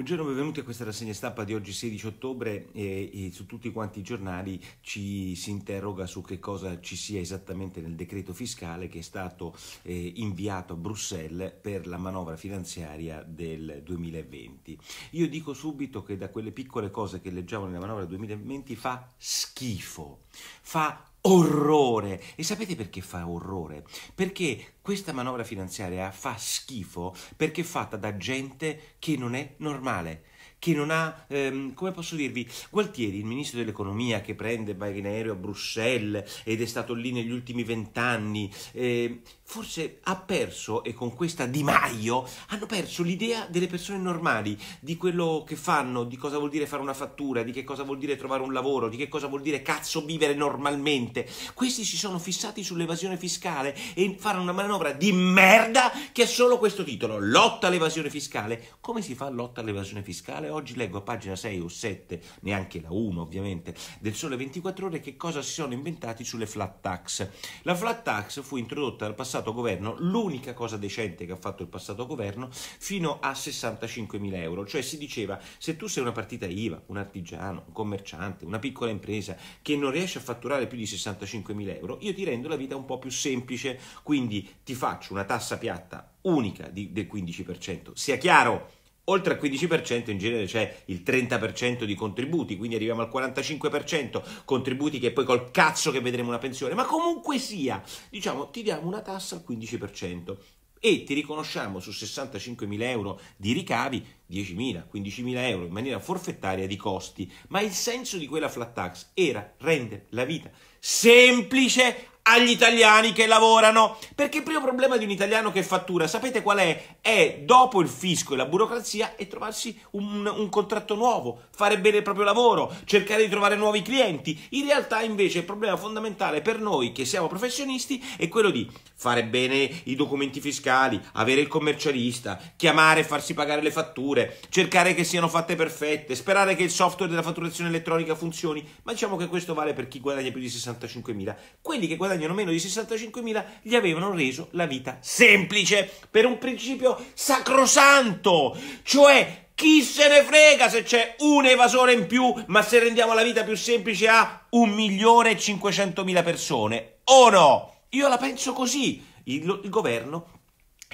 Buongiorno, benvenuti a questa rassegna stampa di oggi 16 ottobre e, e, su tutti quanti i giornali ci si interroga su che cosa ci sia esattamente nel decreto fiscale che è stato eh, inviato a Bruxelles per la manovra finanziaria del 2020. Io dico subito che da quelle piccole cose che leggiamo nella manovra 2020 fa schifo, fa orrore. E sapete perché fa orrore? Perché questa manovra finanziaria fa schifo perché è fatta da gente che non è normale che non ha, ehm, come posso dirvi, Gualtieri, il ministro dell'economia che prende, va in aereo a Bruxelles ed è stato lì negli ultimi vent'anni, eh, forse ha perso, e con questa Di Maio, hanno perso l'idea delle persone normali, di quello che fanno, di cosa vuol dire fare una fattura, di che cosa vuol dire trovare un lavoro, di che cosa vuol dire cazzo vivere normalmente. Questi si sono fissati sull'evasione fiscale e fanno una manovra di merda che ha solo questo titolo, lotta all'evasione fiscale. Come si fa lotta all'evasione fiscale? Oggi leggo a pagina 6 o 7, neanche la 1 ovviamente, del Sole 24 Ore che cosa si sono inventati sulle flat tax. La flat tax fu introdotta dal passato passato governo, l'unica cosa decente che ha fatto il passato governo, fino a 65.000 euro. Cioè si diceva, se tu sei una partita IVA, un artigiano, un commerciante, una piccola impresa che non riesce a fatturare più di 65.000 euro, io ti rendo la vita un po' più semplice, quindi ti faccio una tassa piatta unica di, del 15%. Sia chiaro! Oltre al 15% in genere c'è il 30% di contributi, quindi arriviamo al 45% contributi che poi col cazzo che vedremo una pensione, ma comunque sia, diciamo, ti diamo una tassa al 15% e ti riconosciamo su 65.000 euro di ricavi 10.000, 15.000 euro in maniera forfettaria di costi, ma il senso di quella flat tax era rendere la vita semplice agli italiani che lavorano. Perché il primo problema di un italiano che fattura, sapete qual è? È dopo il fisco e la burocrazia e trovarsi un, un contratto nuovo, fare bene il proprio lavoro, cercare di trovare nuovi clienti. In realtà invece il problema fondamentale per noi che siamo professionisti è quello di fare bene i documenti fiscali, avere il commercialista, chiamare e farsi pagare le fatture, cercare che siano fatte perfette, sperare che il software della fatturazione elettronica funzioni. Ma diciamo che questo vale per chi guadagna più di 65.000. Quelli che guadagnano guadagnano meno di 65.000 gli avevano reso la vita semplice per un principio sacrosanto, cioè chi se ne frega se c'è un evasore in più, ma se rendiamo la vita più semplice a 1.500.000 persone, o no? Io la penso così. Il, il governo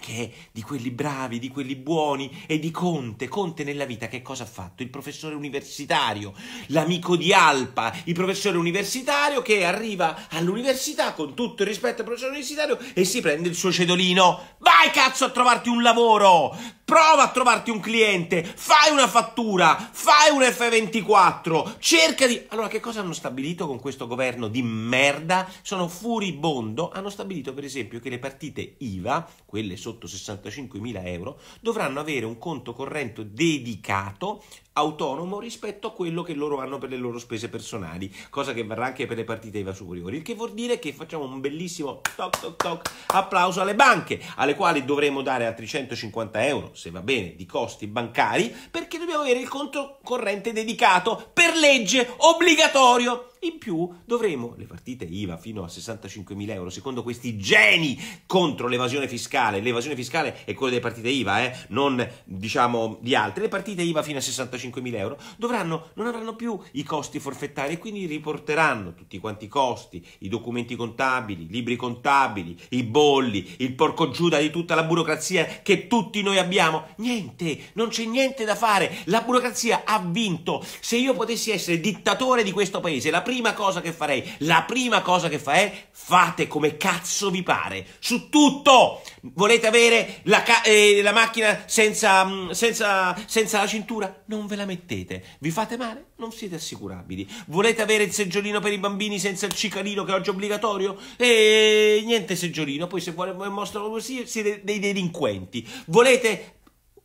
che è di quelli bravi, di quelli buoni e di Conte. Conte nella vita che cosa ha fatto? Il professore universitario, l'amico di Alpa, il professore universitario che arriva all'università con tutto il rispetto al professore universitario e si prende il suo cedolino. Vai cazzo a trovarti un lavoro! Prova a trovarti un cliente, fai una fattura, fai un F24, cerca di... Allora che cosa hanno stabilito con questo governo di merda? Sono furibondo, hanno stabilito per esempio che le partite IVA, quelle sotto 65.000 euro, dovranno avere un conto corrente dedicato autonomo rispetto a quello che loro hanno per le loro spese personali, cosa che varrà anche per le partite IVA superiori, il che vuol dire che facciamo un bellissimo toc toc toc applauso alle banche, alle quali dovremo dare altri 150 euro, se va bene, di costi bancari, perché dobbiamo avere il conto corrente dedicato per legge obbligatorio. In più dovremo le partite IVA fino a 65.000 euro, secondo questi geni contro l'evasione fiscale. L'evasione fiscale è quella delle partite IVA, eh? non diciamo di altre. Le partite IVA fino a 65.000 euro dovranno, non avranno più i costi forfettari e quindi riporteranno tutti quanti i costi, i documenti contabili, i libri contabili, i bolli, il porco giuda di tutta la burocrazia che tutti noi abbiamo. Niente, non c'è niente da fare. La burocrazia ha vinto. Se io potessi essere dittatore di questo paese, la prima prima cosa che farei. La prima cosa che fa è fate come cazzo vi pare. Su tutto! Volete avere la, ca- eh, la macchina senza, mm, senza, senza la cintura? Non ve la mettete. Vi fate male? Non siete assicurabili. Volete avere il seggiolino per i bambini senza il cicalino che oggi è obbligatorio? E niente seggiolino. Poi se vuole mostrare così siete dei delinquenti. Volete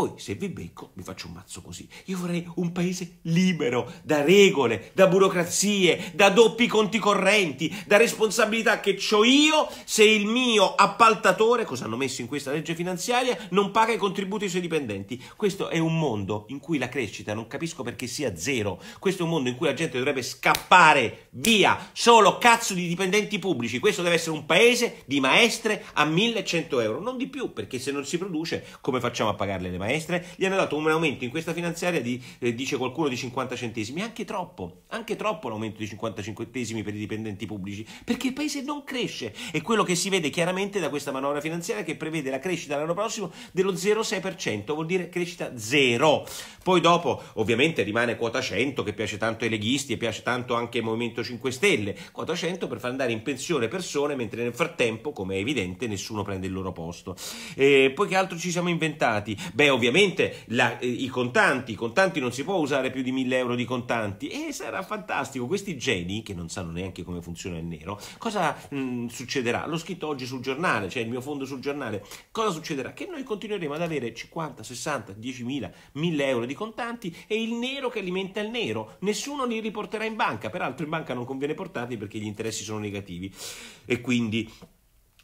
poi se vi becco vi faccio un mazzo così. Io vorrei un paese libero da regole, da burocrazie, da doppi conti correnti, da responsabilità che ho io se il mio appaltatore, cosa hanno messo in questa legge finanziaria, non paga i contributi ai suoi dipendenti. Questo è un mondo in cui la crescita non capisco perché sia zero. Questo è un mondo in cui la gente dovrebbe scappare via, solo cazzo di dipendenti pubblici. Questo deve essere un paese di maestre a 1100 euro, non di più, perché se non si produce come facciamo a pagarle le maestre? maestre, gli hanno dato un aumento in questa finanziaria di, eh, dice qualcuno, di 50 centesimi, anche troppo, anche troppo l'aumento di 55 centesimi per i dipendenti pubblici, perché il paese non cresce, è quello che si vede chiaramente da questa manovra finanziaria che prevede la crescita l'anno prossimo dello 0,6%, vuol dire crescita zero. Poi dopo, ovviamente, rimane quota 100 che piace tanto ai leghisti e piace tanto anche al Movimento 5 Stelle, quota 100 per far andare in pensione persone, mentre nel frattempo, come è evidente, nessuno prende il loro posto. E eh, poi che altro ci siamo inventati? Beh, ovviamente la, eh, i contanti, i contanti non si può usare più di 1000 euro di contanti e sarà fantastico, questi geni che non sanno neanche come funziona il nero, cosa mh, mm, succederà? L'ho scritto oggi sul giornale, cioè il mio fondo sul giornale, cosa succederà? Che noi continueremo ad avere 50, 60, 10.000, 1000 euro di contanti e il nero che alimenta il nero, nessuno li riporterà in banca, peraltro in banca non conviene portarli perché gli interessi sono negativi e quindi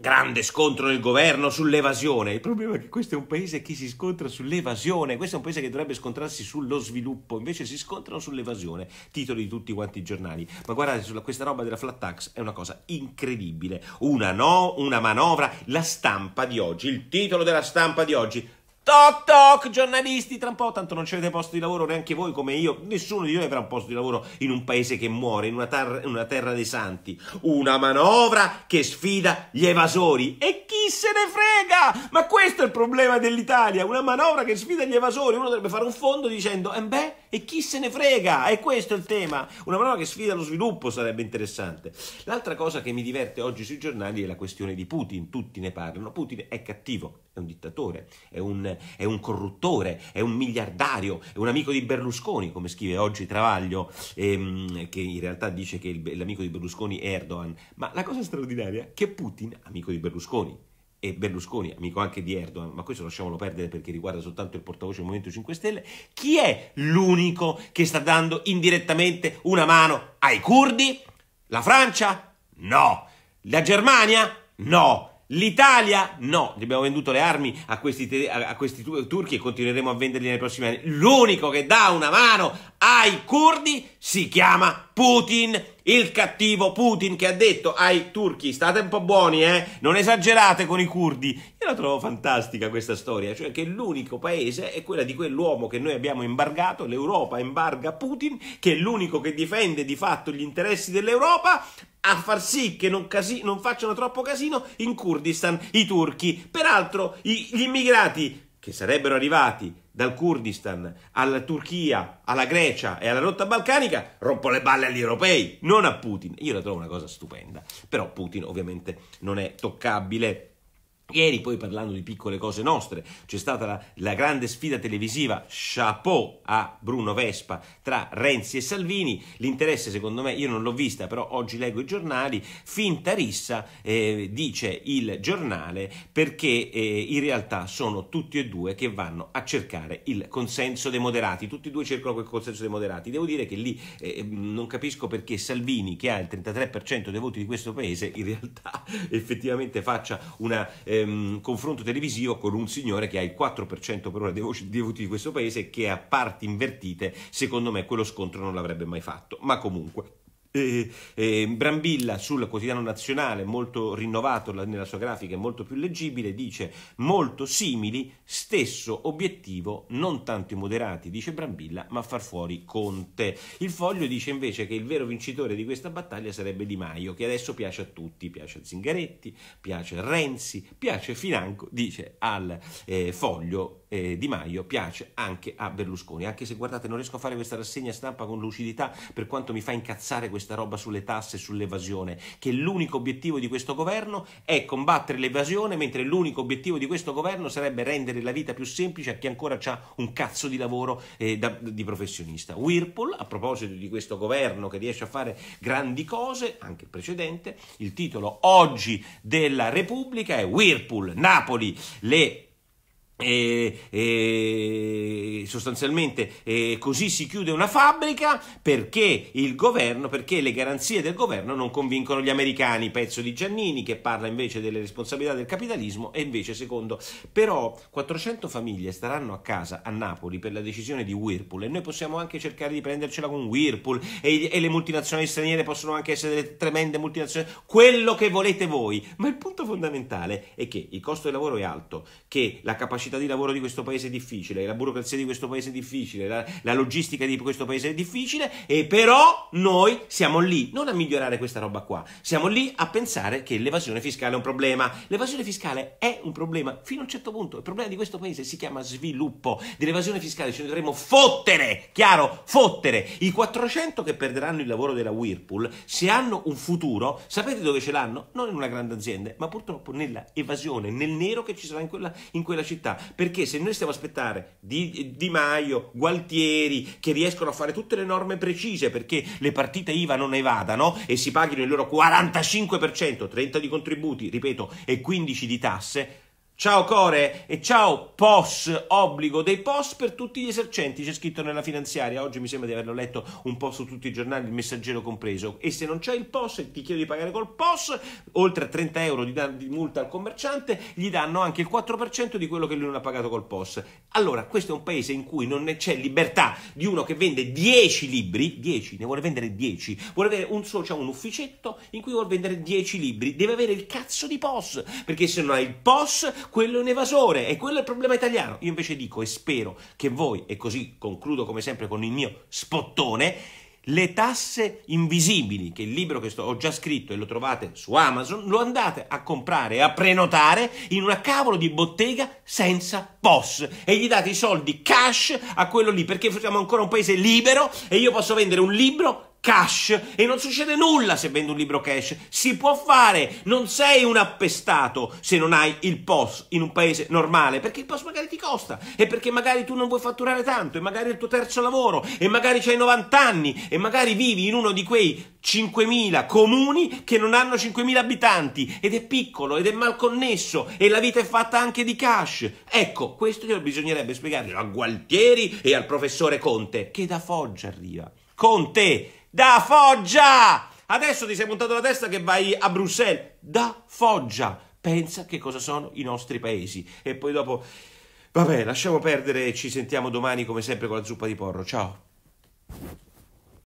Grande scontro del governo sull'evasione. Il problema è che questo è un paese che si scontra sull'evasione. Questo è un paese che dovrebbe scontrarsi sullo sviluppo, invece si scontrano sull'evasione. Titoli di tutti quanti i giornali. Ma guardate, sulla, questa roba della flat tax è una cosa incredibile. Una no, una manovra. La stampa di oggi, il titolo della stampa di oggi Toc toc, giornalisti, tra un po', tanto non ci avete posto di lavoro neanche voi come io, nessuno di noi avrà un posto di lavoro in un paese che muore, in una, tar- una terra dei santi. Una manovra che sfida gli evasori. E chi se ne frega? Ma questo è il problema dell'Italia, una manovra che sfida gli evasori. Uno dovrebbe fare un fondo dicendo, eh beh, e chi se ne frega? È questo il tema. Una manovra che sfida lo sviluppo sarebbe interessante. L'altra cosa che mi diverte oggi sui giornali è la questione di Putin. Tutti ne parlano. Putin è cattivo, è un dittatore, è un, è un corruttore, è un miliardario, è un amico di Berlusconi, come scrive oggi Travaglio, ehm, che in realtà dice che il, l'amico di Berlusconi è Erdogan. Ma la cosa straordinaria è che Putin, amico di Berlusconi, e Berlusconi, amico anche di Erdogan, ma questo lasciamolo perdere perché riguarda soltanto il portavoce del Movimento 5 Stelle, chi è l'unico che sta dando indirettamente una mano ai curdi? La Francia? No. La Germania? No. L'Italia? No, gli abbiamo venduto le armi a questi, a questi turchi e continueremo a venderle nei prossimi anni. L'unico che dà una mano ai curdi si chiama Putin, il cattivo Putin che ha detto ai turchi state un po' buoni, eh? non esagerate con i curdi. Io la trovo fantastica questa storia, cioè che l'unico paese è quella di quell'uomo che noi abbiamo imbargato, l'Europa imbarga Putin, che è l'unico che difende di fatto gli interessi dell'Europa a far sì che non, non, facciano troppo casino in Kurdistan i turchi. Peraltro i, gli immigrati che sarebbero arrivati dal Kurdistan alla Turchia, alla Grecia e alla rotta balcanica, rompo le balle agli europei, non a Putin. Io la trovo una cosa stupenda, però Putin ovviamente non è toccabile Ieri poi parlando di piccole cose nostre c'è stata la, la, grande sfida televisiva chapeau a Bruno Vespa tra Renzi e Salvini, l'interesse secondo me io non l'ho vista però oggi leggo i giornali, finta rissa eh, dice il giornale perché eh, in realtà sono tutti e due che vanno a cercare il consenso dei moderati, tutti e due cercano quel consenso dei moderati, devo dire che lì eh, eh non capisco perché Salvini che ha il 33% dei voti di questo paese in realtà effettivamente faccia una... Eh, ehm, confronto televisivo con un signore che ha il 4% per ora dei voti, di questo paese e che a parti invertite, secondo me, quello scontro non l'avrebbe mai fatto. Ma comunque. Eh, eh, eh, Brambilla sul quotidiano nazionale, molto rinnovato nella sua grafica e molto più leggibile, dice molto simili, stesso obiettivo, non tanto i moderati, dice Brambilla, ma far fuori Conte. Il foglio dice invece che il vero vincitore di questa battaglia sarebbe Di Maio, che adesso piace a tutti, piace a Zingaretti, piace a Renzi, piace Financo, dice al eh, foglio eh, di Maio piace anche a Berlusconi, anche se guardate non riesco a fare questa rassegna stampa con lucidità per quanto mi fa incazzare questo questa roba sulle tasse e sull'evasione, che l'unico obiettivo di questo governo è combattere l'evasione, mentre l'unico obiettivo di questo governo sarebbe rendere la vita più semplice a chi ancora ha un cazzo di lavoro eh, da, di professionista. Whirlpool, a proposito di questo governo che riesce a fare grandi cose, anche il precedente, il titolo oggi della Repubblica è Whirlpool, Napoli, le e, e, sostanzialmente e così si chiude una fabbrica perché il governo, perché le garanzie del governo non convincono gli americani. Pezzo di Giannini che parla invece delle responsabilità del capitalismo e invece secondo però 400 famiglie staranno a casa a Napoli per la decisione di Whirlpool e noi possiamo anche cercare di prendercela con Whirlpool e, e le multinazionali straniere possono anche essere delle tremende multinazionali, quello che volete voi. Ma il punto fondamentale è che il costo del lavoro è alto, che la capacità capacità di lavoro di questo paese è difficile, la burocrazia di questo paese è difficile, la, la logistica di questo paese è difficile, e però noi siamo lì non a migliorare questa roba qua, siamo lì a pensare che l'evasione fiscale è un problema. L'evasione fiscale è un problema fino a un certo punto, il problema di questo paese si chiama sviluppo, dell'evasione fiscale ci dovremmo fottere, chiaro, fottere. I 400 che perderanno il lavoro della Whirlpool, se hanno un futuro, sapete dove ce l'hanno? Non in una grande azienda, ma purtroppo nella evasione, nel nero che ci sarà in quella, in quella città perché se noi stiamo a aspettare di, di, Maio, Gualtieri, che riescono a fare tutte le norme precise perché le partite IVA non evadano e si paghino il loro 45%, 30% di contributi, ripeto, e 15% di tasse, Ciao Core e ciao POS, obbligo dei POS per tutti gli esercenti, c'è scritto nella finanziaria, oggi mi sembra di averlo letto un po' su tutti i giornali, il messaggero compreso, e se non c'è il POS e ti chiedo di pagare col POS, oltre a 30 euro di, dan- di multa al commerciante, gli danno anche il 4% di quello che lui non ha pagato col POS. Allora, questo è un paese in cui non c'è libertà di uno che vende 10 libri, 10, ne vuole vendere 10, vuole avere un socio, un ufficetto in cui vuole vendere 10 libri, deve avere il cazzo di POS, perché se non hai il POS quello è un evasore e quello è il problema italiano. Io invece dico e spero che voi, e così concludo come sempre con il mio spottone, le tasse invisibili, che il libro che sto, ho già scritto e lo trovate su Amazon, lo andate a comprare e a prenotare in una cavolo di bottega senza POS e gli date i soldi cash a quello lì, perché siamo ancora un paese libero e io posso vendere un libro cash e non succede nulla se vendi un libro cash. Si può fare, non sei un appestato se non hai il POS in un paese normale, perché il POS magari ti costa e perché magari tu non vuoi fatturare tanto e magari è il tuo terzo lavoro e magari hai 90 anni e magari vivi in uno di quei 5.000 comuni che non hanno 5.000 abitanti ed è piccolo ed è mal connesso e la vita è fatta anche di cash. Ecco, questo glielo bisognerebbe spiegarlo a Gualtieri e al professore Conte che da Foggia arriva. Conte da Foggia! Adesso ti sei montato la testa che vai a Bruxelles, da Foggia! Pensa che cosa sono i nostri paesi. E poi dopo, vabbè, lasciamo perdere, ci sentiamo domani come sempre con la zuppa di porro. Ciao!